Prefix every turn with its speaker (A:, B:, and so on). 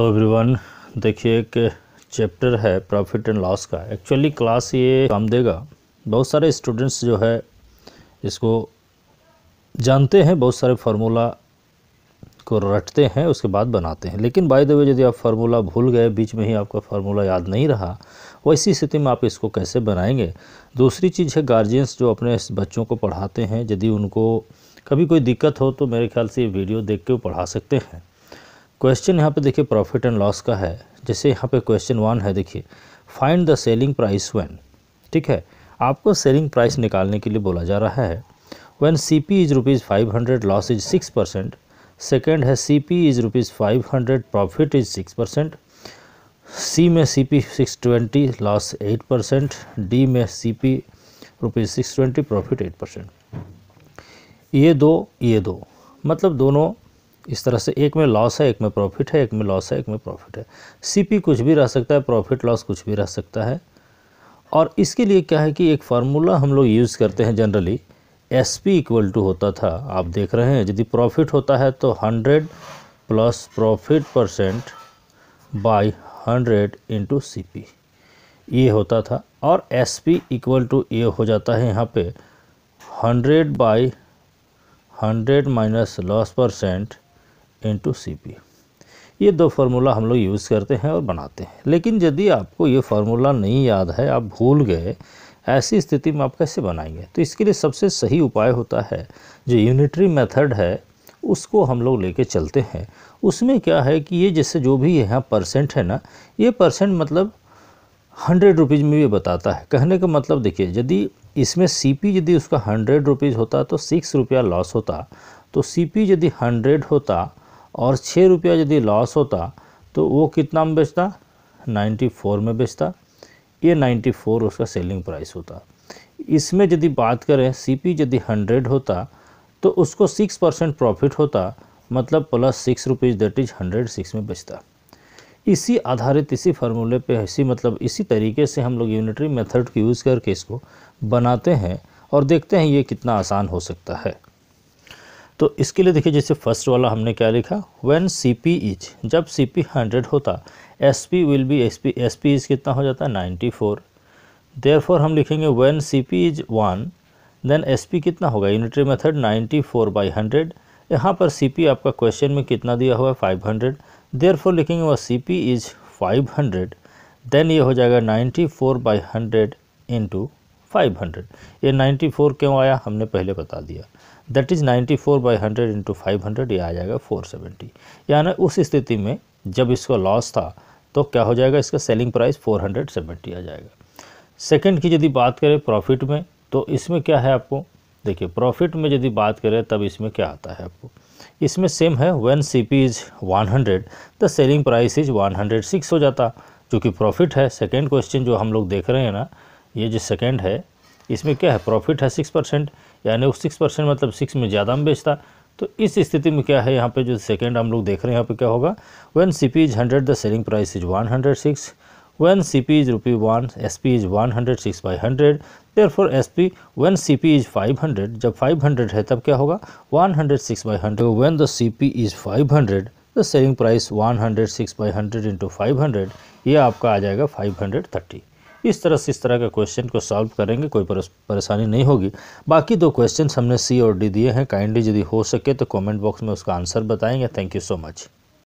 A: hello everyone देखिए एक chapter है प्रॉफिट एंड लॉस का एक्चुअली क्लास ये काम देगा बहुत सारे स्टूडेंट्स जो है इसको जानते हैं बहुत सारे फार्मूला को रटते हैं उसके बाद बनाते हैं लेकिन बाय द वे यदि आप फार्मूला भूल गए बीच में ही आपका फार्मूला याद नहीं रहा वैसी स्थिति में आप इसको कैसे बनाएंगे दूसरी चीज़ है गार्जियंस जो अपने बच्चों को पढ़ाते हैं यदि उनको कभी कोई दिक्कत हो तो मेरे ख्याल से ये वीडियो देख के पढ़ा सकते हैं क्वेश्चन यहाँ पे देखिए प्रॉफिट एंड लॉस का है जैसे यहाँ पे क्वेश्चन वन है देखिए find the selling price when ठीक है आपको सेलिंग प्राइस निकालने के लिए बोला जा रहा है when C P is rupees five hundred loss is six percent second है C P is rupees five hundred profit is six percent C में C P six twenty loss eight percent D में C P rupees six twenty profit eight percent ये दो ये दो मतलब दोनों इस तरह से एक में लॉस है एक में प्रॉफिट है एक में लॉस है एक में प्रॉफिट है सीपी कुछ भी रह सकता है प्रॉफिट लॉस कुछ भी रह सकता है और इसके लिए क्या है कि एक फार्मूला हम लोग यूज़ करते हैं generally S P equal to होता था आप देख रहे हैं यदि प्रॉफिट होता है तो hundred plus profit percent by hundred into C P ये होता था और एस पी इक्वल टू ये हो जाता है यहाँ पे hundred by hundred minus loss percent into C P ये दो फार्मूला हम लोग यूज़ करते हैं और बनाते हैं लेकिन यदि आपको ये फार्मूला नहीं याद है आप भूल गए ऐसी स्थिति में आप कैसे बनाएंगे तो इसके लिए सबसे सही उपाय होता है जो यूनिटरी मेथड है उसको हम लोग लेके चलते हैं उसमें क्या है कि ये जैसे जो भी यहाँ परसेंट है ना ये परसेंट मतलब हंड्रेड रुपीज़ में भी बताता है कहने का मतलब देखिए यदि इसमें सीपी यदि उसका हंड्रेड रुपीज़ होता तो सिक्स रुपया लॉस होता तो सीपी यदि हंड्रेड होता और छः रुपया यदि लॉस होता तो वो कितना में बेचता 94 में बेचता ये 94 उसका सेलिंग प्राइस होता इसमें यदि बात करें सीपी यदि 100 होता तो उसको 6 परसेंट प्रॉफिट होता मतलब plus six rupees that is hundred six में बेचता इसी आधारित इसी फार्मूले पे इसी मतलब इसी तरीके से हम लोग यूनिटरी मेथड की यूज़ करके इसको बनाते हैं और देखते हैं ये कितना आसान हो सकता है तो इसके लिए देखिए जैसे फर्स्ट वाला हमने क्या लिखा व्हेन सीपी इज जब सीपी हंड्रेड होता SP will be SP SP is कितना हो जाता है नाइन्टी फोर देयरफॉर हम लिखेंगे when CP is one then SP कितना होगा unitary method ninety four by hundred यहाँ पर सीपी आपका क्वेश्चन में कितना दिया हुआ है फाइव हंड्रेड फोर लिखेंगे वह P is five hundred then ये हो जाएगा ninety four by hundred to five hundred ये नाइन्टी फोर क्यों आया हमने पहले बता दिया that is ninety four by hundred into five hundred ये आ जाएगा फोर सेवेंटी यानी उस स्थिति में जब इसका लॉस था तो क्या हो जाएगा इसका selling price four hundred seventy आ जाएगा सेकेंड की यदि बात करें प्रॉफिट में तो इसमें क्या है आपको देखिए प्रॉफिट में यदि बात करें तब इसमें क्या आता है आपको इसमें सेम है one C P is one hundred the selling price is one hundred six हो जाता जो कि प्रॉफिट है सेकेंड क्वेश्चन जो हम लोग देख रहे हैं ना ये जो सेकेंड है इसमें क्या है प्रॉफिट है सिक्स परसेंट यानी उस सिक्स परसेंट मतलब सिक्स में ज़्यादा में बेचता तो इस स्थिति में क्या है यहाँ पे जो सेकेंड हम लोग देख रहे हैं यहाँ पे क्या होगा when C P is hundred the selling price is one hundred six one C P is rupee one S P is one hundred six by hundred therefore S P one C P is five hundred जब five hundred है तब क्या होगा one hundred six by hundred one the C P is five hundred the selling price one hundred six by hundred into five hundred ये आपका आ जाएगा five hundred thirty इस तरह से इस तरह का क्वेश्चन को सॉल्व करेंगे कोई परेशानी नहीं होगी बाकी दो क्वेश्चन हमने सी और डी दिए हैं काइंडली यदि हो सके तो कॉमेंट बॉक्स में उसका आंसर बताएंगे थैंक यू सो मच